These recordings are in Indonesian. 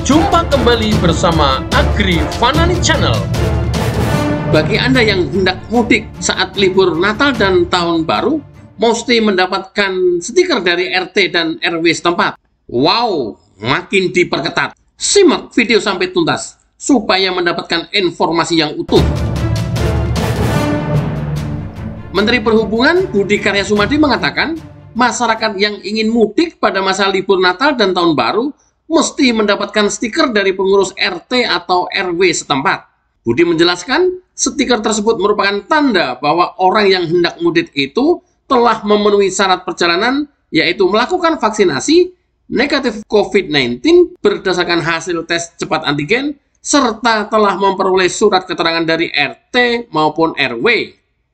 Jumpa kembali bersama Agri Fanani Channel. Bagi Anda yang hendak mudik saat libur Natal dan Tahun Baru, mesti mendapatkan stiker dari RT dan RW setempat. Wow, makin diperketat. Simak video sampai tuntas, supaya mendapatkan informasi yang utuh. Menteri Perhubungan Budi Karya Sumadi mengatakan, masyarakat yang ingin mudik pada masa libur Natal dan Tahun Baru mesti mendapatkan stiker dari pengurus RT atau RW setempat. Budi menjelaskan, stiker tersebut merupakan tanda bahwa orang yang hendak mudik itu telah memenuhi syarat perjalanan, yaitu melakukan vaksinasi, negatif COVID-19 berdasarkan hasil tes cepat antigen, serta telah memperoleh surat keterangan dari RT maupun RW.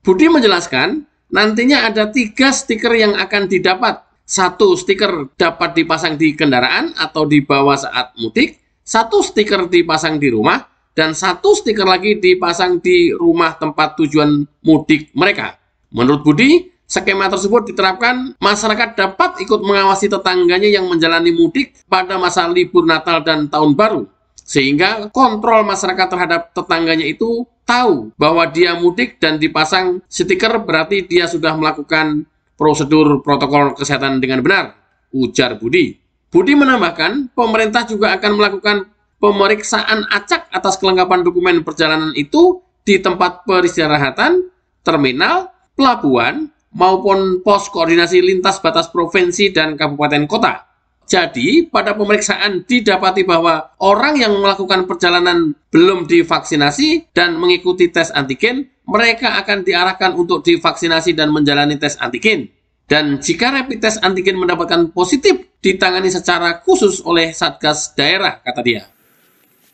Budi menjelaskan, nantinya ada tiga stiker yang akan didapat, satu stiker dapat dipasang di kendaraan atau dibawa saat mudik, satu stiker dipasang di rumah, dan satu stiker lagi dipasang di rumah tempat tujuan mudik mereka. Menurut Budi, skema tersebut diterapkan masyarakat dapat ikut mengawasi tetangganya yang menjalani mudik pada masa libur Natal dan Tahun Baru. Sehingga kontrol masyarakat terhadap tetangganya itu tahu bahwa dia mudik dan dipasang stiker berarti dia sudah melakukan prosedur protokol kesehatan dengan benar, ujar Budi. Budi menambahkan, pemerintah juga akan melakukan pemeriksaan acak atas kelengkapan dokumen perjalanan itu di tempat peristirahatan, terminal, pelabuhan, maupun pos koordinasi lintas batas provinsi dan kabupaten kota. Jadi, pada pemeriksaan didapati bahwa orang yang melakukan perjalanan belum divaksinasi dan mengikuti tes antigen, mereka akan diarahkan untuk divaksinasi dan menjalani tes antigen. Dan jika rapid test antigen mendapatkan positif, ditangani secara khusus oleh Satgas daerah, kata dia.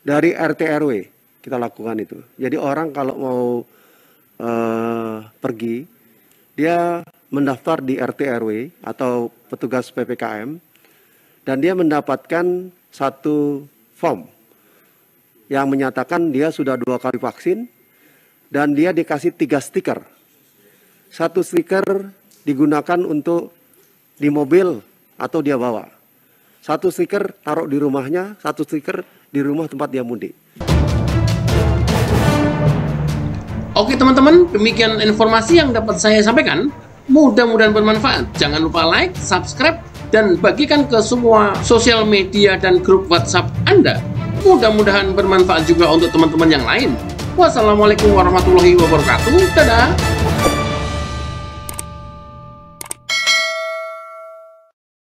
Dari RT RW kita lakukan itu. Jadi orang kalau mau uh, pergi, dia mendaftar di RT RW atau petugas PPKM, dan dia mendapatkan satu form yang menyatakan dia sudah dua kali vaksin dan dia dikasih tiga stiker. Satu stiker digunakan untuk di mobil atau dia bawa. Satu stiker taruh di rumahnya, satu stiker di rumah tempat dia mudik. Oke teman-teman, demikian informasi yang dapat saya sampaikan. Mudah-mudahan bermanfaat. Jangan lupa like, subscribe, dan bagikan ke semua sosial media dan grup WhatsApp Anda. Mudah-mudahan bermanfaat juga untuk teman-teman yang lain. Wassalamualaikum warahmatullahi wabarakatuh. Dadah.